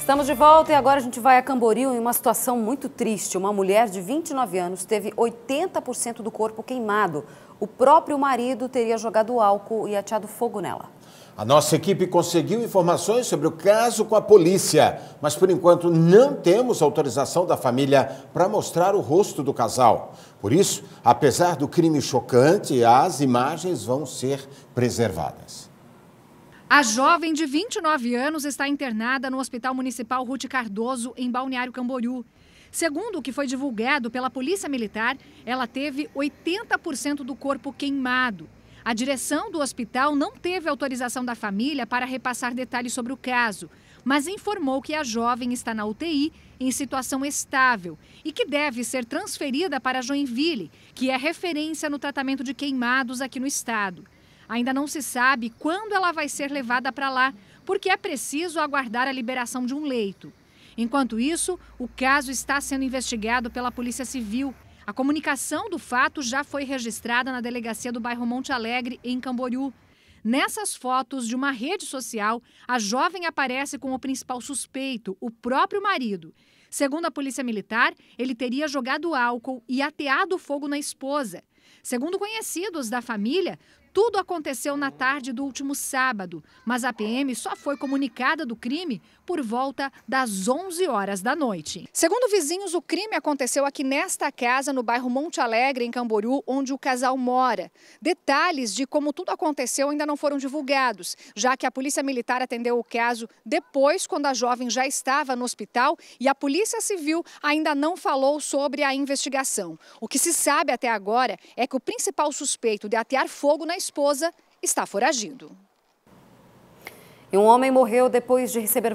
Estamos de volta e agora a gente vai a Camboriú em uma situação muito triste. Uma mulher de 29 anos teve 80% do corpo queimado. O próprio marido teria jogado álcool e ateado fogo nela. A nossa equipe conseguiu informações sobre o caso com a polícia, mas por enquanto não temos autorização da família para mostrar o rosto do casal. Por isso, apesar do crime chocante, as imagens vão ser preservadas. A jovem de 29 anos está internada no Hospital Municipal Ruth Cardoso, em Balneário Camboriú. Segundo o que foi divulgado pela Polícia Militar, ela teve 80% do corpo queimado. A direção do hospital não teve autorização da família para repassar detalhes sobre o caso, mas informou que a jovem está na UTI em situação estável e que deve ser transferida para Joinville, que é referência no tratamento de queimados aqui no estado. Ainda não se sabe quando ela vai ser levada para lá, porque é preciso aguardar a liberação de um leito. Enquanto isso, o caso está sendo investigado pela Polícia Civil. A comunicação do fato já foi registrada na delegacia do bairro Monte Alegre, em Camboriú. Nessas fotos de uma rede social, a jovem aparece com o principal suspeito, o próprio marido. Segundo a polícia militar, ele teria jogado álcool e ateado fogo na esposa. Segundo conhecidos da família, tudo aconteceu na tarde do último sábado, mas a PM só foi comunicada do crime por volta das 11 horas da noite. Segundo vizinhos, o crime aconteceu aqui nesta casa, no bairro Monte Alegre, em Camboriú, onde o casal mora. Detalhes de como tudo aconteceu ainda não foram divulgados, já que a Polícia Militar atendeu o caso depois, quando a jovem já estava no hospital, e a Polícia Civil ainda não falou sobre a investigação. O que se sabe até agora é que o principal suspeito de atear fogo na esposa está foragido. E um homem morreu depois de receber